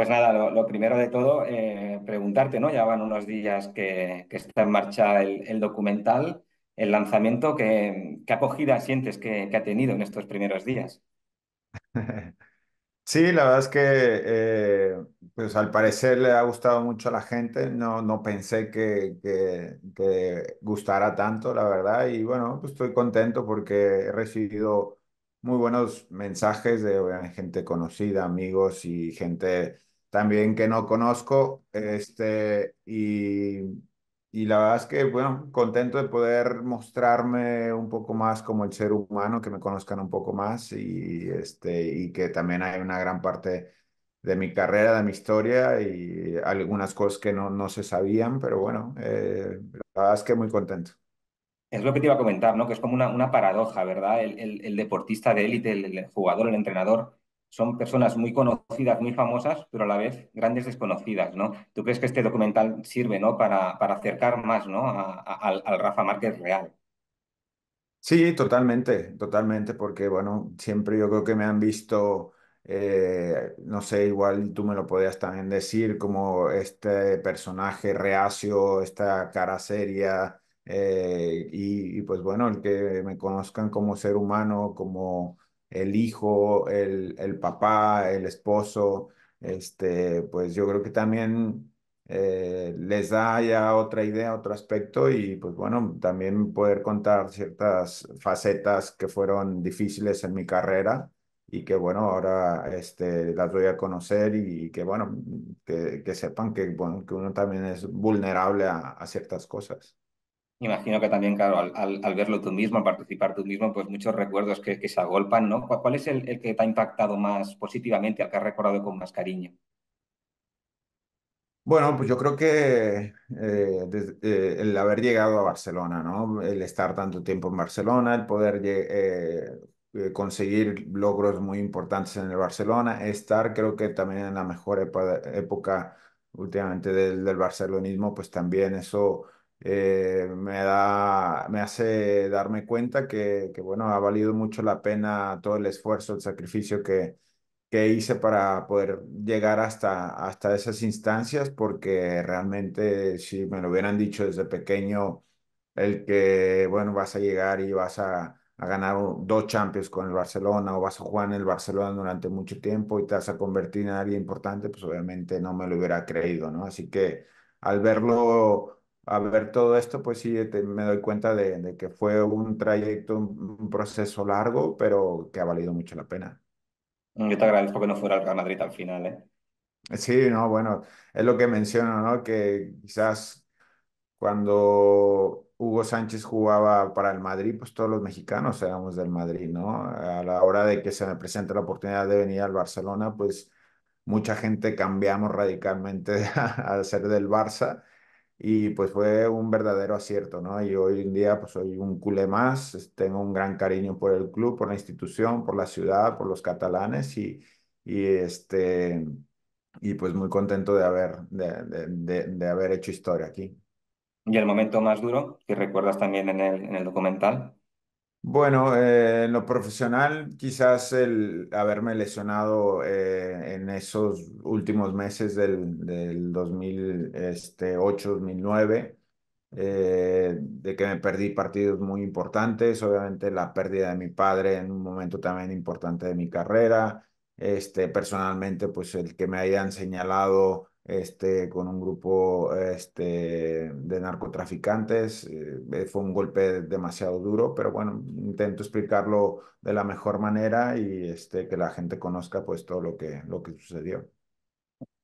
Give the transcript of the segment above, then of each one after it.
Pues nada, lo, primero de todo, eh, preguntarte, ¿no? Ya van unos días que, está en marcha el, documental, el lanzamiento, ¿qué, acogida sientes que, ha tenido en estos primeros días? Sí, la verdad es que eh, pues al parecer le ha gustado mucho a la gente, no, no pensé que, que gustara tanto, la verdad, y bueno, pues estoy contento porque he recibido muy buenos mensajes de gente conocida, amigos y gente también que no conozco. Este, y, y la verdad es que, bueno, contento de poder mostrarme un poco más como el ser humano, que me conozcan un poco más y, este, y que también hay una gran parte de mi carrera, de mi historia y algunas cosas que no, no se sabían, pero bueno, eh, la verdad es que muy contento. Es lo que te iba a comentar, ¿no? Que es como una, una paradoja, ¿verdad? El, deportista de élite, el, jugador, el entrenador, son personas muy conocidas, muy famosas, pero a la vez grandes desconocidas, ¿no? ¿Tú crees que este documental sirve, ¿no? Para, para acercar más, ¿no? al, Rafa Márquez real. Sí, totalmente, totalmente, porque bueno, siempre yo creo que me han visto, eh, no sé, igual tú me lo podías también decir, como este personaje reacio, esta cara seria, eh, y, pues bueno, el que me conozcan como ser humano, como el hijo, el, papá, el esposo, este, pues yo creo que también eh, les da ya otra idea, otro aspecto y pues bueno, también poder contar ciertas facetas que fueron difíciles en mi carrera y que bueno, ahora este, las voy a conocer y, que bueno, que, sepan que, bueno, que uno también es vulnerable a ciertas cosas. Imagino que también, claro, al, al, verlo tú mismo, al participar tú mismo, pues muchos recuerdos que, que se agolpan, ¿no? ¿Cuál es el, que te ha impactado más positivamente, al que has recordado con más cariño? Bueno, pues yo creo que eh, eh, el haber llegado a Barcelona, ¿no? El estar tanto tiempo en Barcelona, el poder eh, conseguir logros muy importantes en el Barcelona, estar creo que también en la mejor época últimamente del, del barcelonismo, pues también eso eh, me, da, me hace darme cuenta que, que, bueno, ha valido mucho la pena todo el esfuerzo, el sacrificio que, que hice para poder llegar hasta, hasta esas instancias, porque realmente si me lo hubieran dicho desde pequeño, el que, bueno, vas a llegar y vas a, a ganar dos Champions con el Barcelona o vas a jugar en el Barcelona durante mucho tiempo y te vas a convertir en alguien importante, pues obviamente no me lo hubiera creído, ¿no? Así que al verlo a ver todo esto, pues sí, este, me doy cuenta de, que fue un trayecto, un, proceso largo, pero que ha valido mucho la pena. Mm, yo te agradezco que no fuera al Real Madrid al final, ¿eh? Sí, no, bueno, es lo que menciono, ¿no? Que quizás cuando Hugo Sánchez jugaba para el Madrid, pues todos los mexicanos éramos del Madrid, ¿no? A la hora de que se me presenta la oportunidad de venir al Barcelona, pues mucha gente cambiamos radicalmente al a ser del Barça y pues fue un verdadero acierto, ¿no? Y hoy en día pues soy un culé más, tengo un gran cariño por el club, por la institución, por la ciudad, por los catalanes y, y este, y pues muy contento de haber, de, haber hecho historia aquí. ¿Y el momento más duro que recuerdas también en el, en el documental? Bueno, eh, en lo profesional, quizás el haberme lesionado eh, en esos últimos meses del, 2008-2009, este, eh, de que me perdí partidos muy importantes, obviamente la pérdida de mi padre en un momento también importante de mi carrera, este, personalmente, pues el que me hayan señalado este, con un grupo este, de narcotraficantes. Eh, fue un golpe demasiado duro, pero bueno, intento explicarlo de la mejor manera y este, que la gente conozca pues todo lo que, lo que sucedió.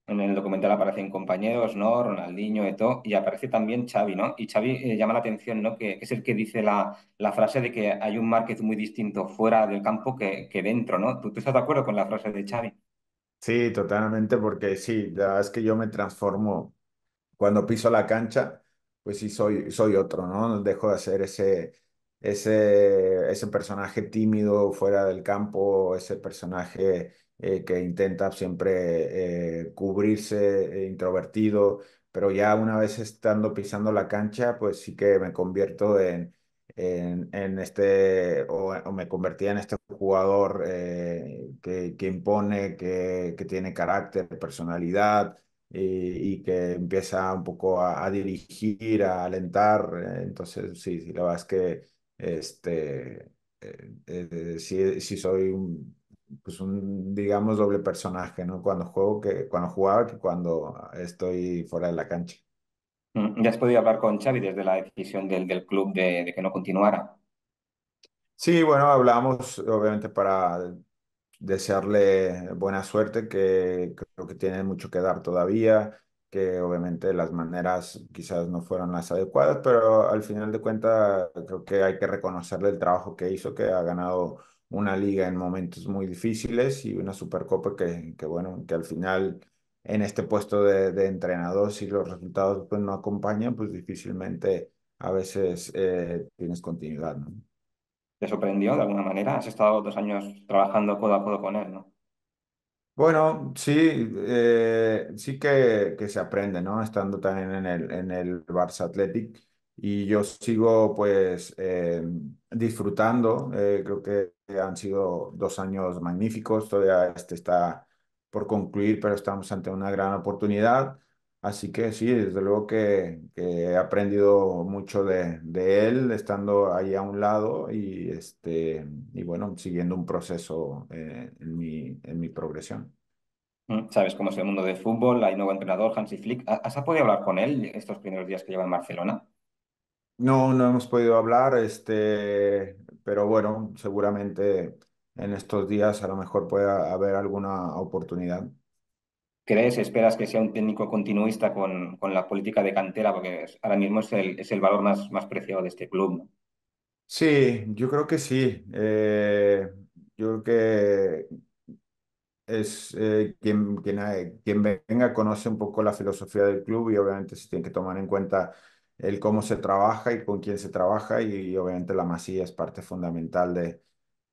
En el documental aparecen compañeros, ¿no? Ronaldinho, Eto, y aparece también Xavi, ¿no? Y Xavi eh, llama la atención, ¿no? Que, es el que dice la, frase de que hay un market muy distinto fuera del campo que, que dentro, ¿no? ¿Tú, ¿Tú estás de acuerdo con la frase de Xavi? Sí, totalmente, porque sí, la verdad es que yo me transformo cuando piso la cancha, pues sí soy, soy otro, ¿no? Dejo de ser ese, ese, ese personaje tímido fuera del campo, ese personaje eh, que intenta siempre eh, cubrirse, eh, introvertido, pero ya una vez estando pisando la cancha, pues sí que me convierto en en, este, o, me convertía en este jugador eh, que, que, impone, que, que, tiene carácter, personalidad y que empieza un poco a, dirigir, a alentar. Eh, entonces, sí, la verdad es que este, eh, eh sí, soy un, pues un, digamos, doble personaje, ¿no? Cuando juego, que cuando juego que cuando estoy fuera de la cancha. Mm, ¿Ya has podido hablar con Xavi desde la decisión del, del club de, que no continuara? Sí, bueno, hablamos obviamente para desearle buena suerte, que creo que tiene mucho que dar todavía, que obviamente las maneras quizás no fueron las adecuadas, pero al final de cuentas creo que hay que reconocerle el trabajo que hizo, que ha ganado una liga en momentos muy difíciles y una supercopa que, que bueno, que al final en este puesto de, entrenador, si los resultados pues, no acompañan, pues difícilmente a veces eh, tienes continuidad. ¿no? ¿Te sorprendió de alguna manera? Has estado dos años trabajando codo a codo con él, ¿no? Bueno, sí, eh, sí que, se aprende, ¿no? Estando también en el, en el Barça Athletic y yo sigo pues eh, disfrutando, creo que han sido dos años magníficos, todavía este está por concluir, pero estamos ante una gran oportunidad. Así que sí, desde luego que, he aprendido mucho de, de, él, estando ahí a un lado y, este, y bueno, siguiendo un proceso eh, en, mi, en mi progresión. Mm, sabes cómo es el mundo del fútbol, hay nuevo entrenador, Hansi Flick. ¿Has podido hablar con él estos primeros días que lleva en Barcelona? No, no hemos podido hablar, este, pero bueno, seguramente en estos días a lo mejor puede haber alguna oportunidad. ¿Crees, esperas que sea un técnico continuista con, con la política de cantera? Porque ahora mismo es el, es el valor más, más preciado de este club. Sí, yo creo que sí. Eh, yo creo que es eh, quien, eh, quien, venga conoce un poco la filosofía del club y obviamente se tiene que tomar en cuenta el cómo se trabaja y con quién se trabaja y obviamente la masía es parte fundamental de,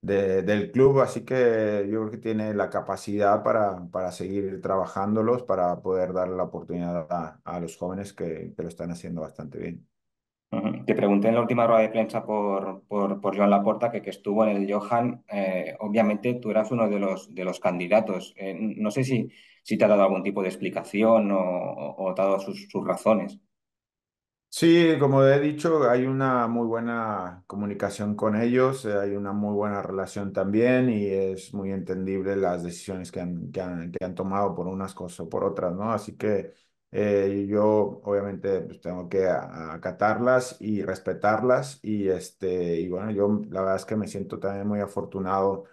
del club, así que yo creo que tiene la capacidad para, para seguir trabajándolos, para poder dar la oportunidad a, los jóvenes que, lo están haciendo bastante bien. Te pregunté en la última rueda de prensa por, por, por Joan Laporta, que, que estuvo en el Johan. Eh, obviamente tú eras uno de los, de los candidatos. Eh, no sé si, si te ha dado algún tipo de explicación o, o, ha dado sus, sus razones. Sí, como he dicho, hay una muy buena comunicación con ellos, eh, hay una muy buena relación también y es muy entendible las decisiones que han, que han, que han tomado por unas cosas o por otras, ¿no? Así que eh, yo obviamente pues, tengo que acatarlas y respetarlas y, este, y bueno, yo la verdad es que me siento también muy afortunado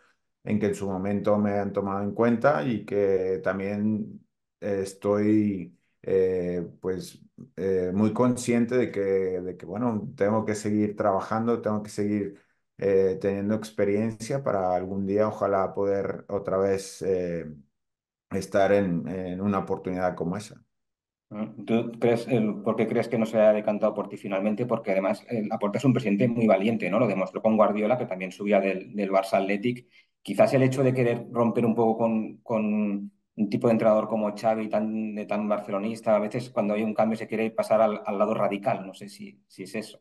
en que en su momento me han tomado en cuenta y que también estoy eh, pues eh, muy consciente de que, de que, bueno, tengo que seguir trabajando, tengo que seguir eh, teniendo experiencia para algún día, ojalá poder otra vez eh, estar en, una oportunidad como esa. Mm, ¿Tú crees, el, por qué crees que no se haya decantado por ti finalmente? Porque además Aporta es un presidente muy valiente, ¿no? Lo demostró con Guardiola, que también subía del, del Barça Athletic. Quizás el hecho de querer romper un poco con un tipo de entrenador como Xavi, tan, tan barcelonista, a veces cuando hay un cambio se quiere pasar al, lado radical, no sé si, si, es eso.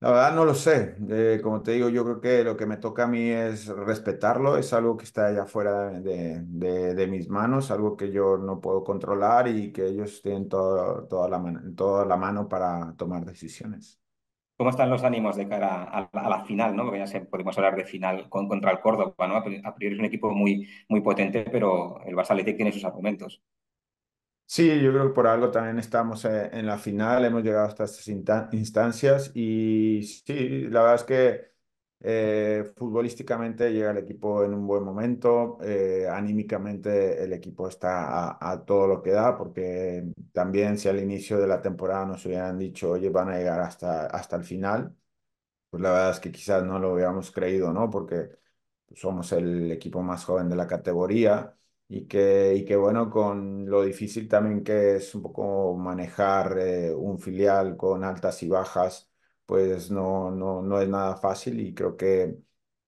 La verdad no lo sé, como te digo, yo creo que lo que me toca a mí es respetarlo, es algo que está allá fuera de, mis manos, algo que yo no puedo controlar y que ellos tienen toda, la, toda la mano para tomar decisiones. ¿Cómo están los ánimos de cara a, la final? ¿no? podemos hablar de final contra el Córdoba. ¿no? A priori es un equipo muy, muy potente, pero el Barça tiene sus argumentos. Sí, yo creo que por algo también estamos eh, en la final, hemos llegado hasta estas instancias y sí, la verdad es que eh, futbolísticamente llega el equipo en un buen momento, eh, anímicamente el equipo está a, todo lo que da, porque también si al inicio de la temporada nos hubieran dicho, oye, van a llegar hasta, hasta el final, pues la verdad es que quizás no lo hubiéramos creído, ¿no? Porque somos el equipo más joven de la categoría y que, y que bueno, con lo difícil también que es un poco manejar eh, un filial con altas y bajas pues no, no, no es nada fácil y creo que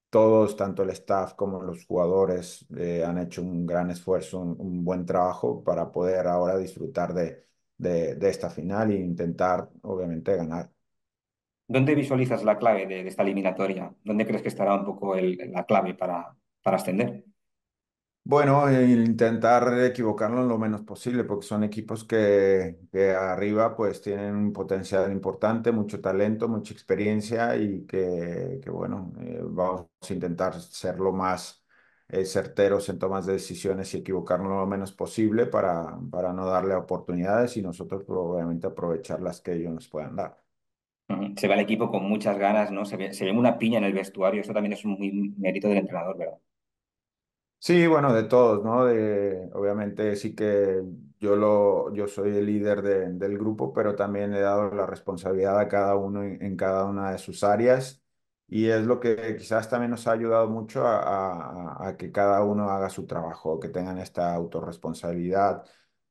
todos, tanto el staff como los jugadores, eh, han hecho un gran esfuerzo, un, buen trabajo para poder ahora disfrutar de, de, esta final e intentar, obviamente, ganar. ¿Dónde visualizas la clave de, esta eliminatoria? ¿Dónde crees que estará un poco la clave para, para ascender? Bueno, e intentar equivocarnos lo menos posible, porque son equipos que, arriba pues tienen un potencial importante, mucho talento, mucha experiencia y que, bueno, eh, vamos a intentar ser lo más eh, certeros en tomas de decisiones y equivocarnos lo menos posible para, para no darle oportunidades y nosotros probablemente pues, aprovechar las que ellos nos puedan dar. Se va el equipo con muchas ganas, ¿no? Se ve, una piña en el vestuario, eso también es un muy mérito del entrenador, ¿verdad? Sí, bueno, de todos, ¿no? De, obviamente sí que yo, lo, yo soy el líder del grupo, pero también he dado la responsabilidad a cada uno en, cada una de sus áreas y es lo que quizás también nos ha ayudado mucho a, que cada uno haga su trabajo, que tengan esta autorresponsabilidad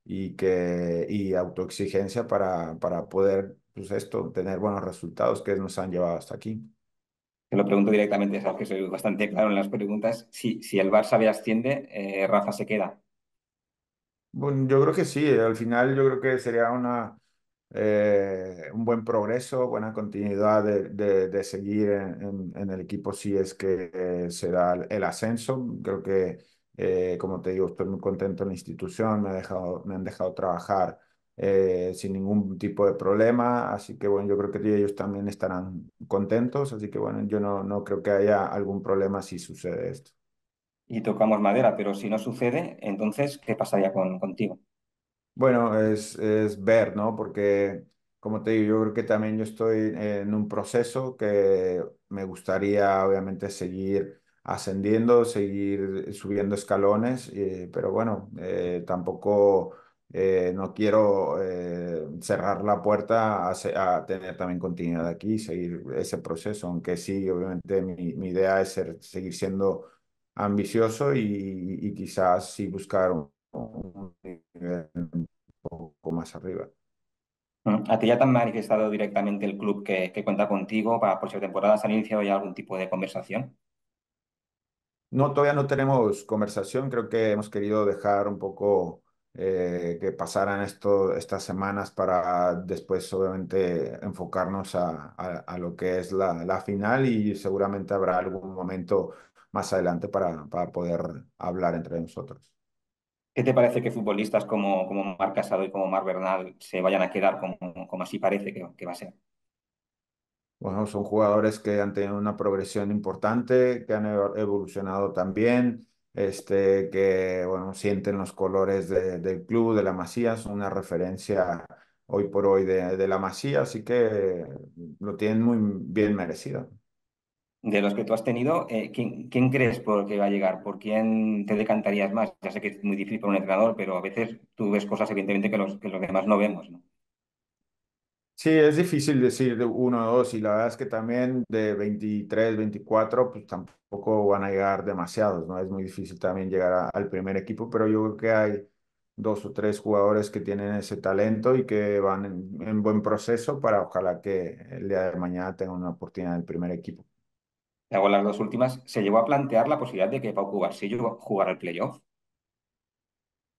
y, que, y autoexigencia para, para poder, pues esto, tener buenos resultados que nos han llevado hasta aquí. Te lo pregunto directamente, sabes que soy bastante claro en las preguntas. Si, si el Barça asciende, eh, Rafa se queda. Bueno, yo creo que sí, al final yo creo que sería una, eh, un buen progreso, buena continuidad de, seguir en, el equipo si es que eh, se da el ascenso. Creo que, como te digo, estoy muy contento en la institución, me, dejado, me han dejado trabajar eh, sin ningún tipo de problema. Así que bueno, yo creo que ellos también estarán contentos. Así que bueno, yo no, no creo que haya algún problema si sucede esto. Y tocamos madera, pero si no sucede, entonces, ¿qué pasaría con, contigo? Bueno, es, ver, ¿no? Porque, como te digo, yo creo que también yo estoy en un proceso que me gustaría, obviamente, seguir ascendiendo, seguir subiendo escalones, eh, pero bueno, eh, tampoco eh, no quiero eh, cerrar la puerta a, tener también continuidad aquí y seguir ese proceso, aunque sí, obviamente mi, idea es seguir siendo ambicioso y, quizás sí buscar un, nivel un poco más arriba. Mm, ¿A ti ya te han manifestado directamente el club que, cuenta contigo para por ser temporada? ¿Se ha iniciado ya algún tipo de conversación? No, todavía no tenemos conversación. Creo que hemos querido dejar un poco eh, que pasaran estas semanas para después obviamente enfocarnos a, a, lo que es la, la, final y seguramente habrá algún momento más adelante para, para poder hablar entre nosotros. ¿Qué te parece que futbolistas como, como Marc Casado y como Marc Bernal se vayan a quedar como, como así parece que, que va a ser? Bueno, son jugadores que han tenido una progresión importante, que han evolucionado también, este, que bueno, sienten los colores de, del club, de la Masía, son una referencia hoy por hoy de, de, la Masía, así que lo tienen muy bien merecido. De los que tú has tenido, eh, ¿quién, ¿quién, crees por qué va a llegar? ¿Por quién te decantarías más? Ya sé que es muy difícil para un entrenador, pero a veces tú ves cosas evidentemente que los, que los demás no vemos. ¿no? Sí, es difícil decir de uno o dos, y la verdad es que también de 23, 24, pues tampoco van a llegar demasiados, ¿no? Es muy difícil también llegar al primer equipo, pero yo creo que hay dos o tres jugadores que tienen ese talento y que van en, buen proceso para ojalá que el día de mañana tengan una oportunidad en el primer equipo. hago las dos últimas, ¿se llevó a plantear la posibilidad de que Pau Cubarsillo jugara el playoff?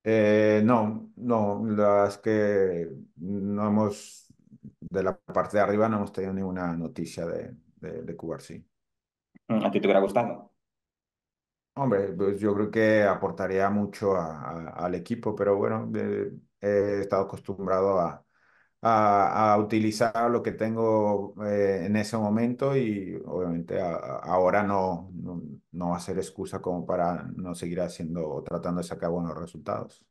Eh, no, no, la verdad es que no hemos de la parte de arriba no hemos tenido ninguna noticia de, de, de ¿A ti te hubiera gustado? Hombre, pues yo creo que aportaría mucho al equipo, pero bueno, he estado acostumbrado a, a, utilizar lo que tengo eh, en ese momento y obviamente ahora no, no, no va a ser excusa como para no seguir haciendo o tratando de sacar buenos resultados.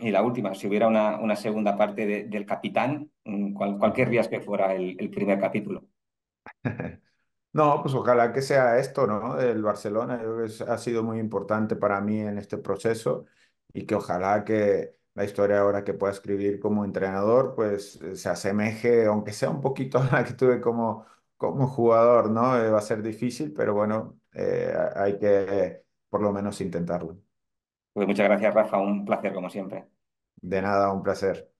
Y la última, si hubiera una, una segunda parte de, del Capitán, mm, cualquier riesgo que fuera el, el primer capítulo? No, pues ojalá que sea esto, ¿no? El Barcelona ha sido muy importante para mí en este proceso y que ojalá que la historia ahora que pueda escribir como entrenador, pues eh, se asemeje, aunque sea un poquito a la que tuve como, como jugador, ¿no? Eh, va a ser difícil, pero bueno, eh, hay que por lo menos intentarlo. Pues muchas gracias, Rafa. Un placer, como siempre. De nada, un placer.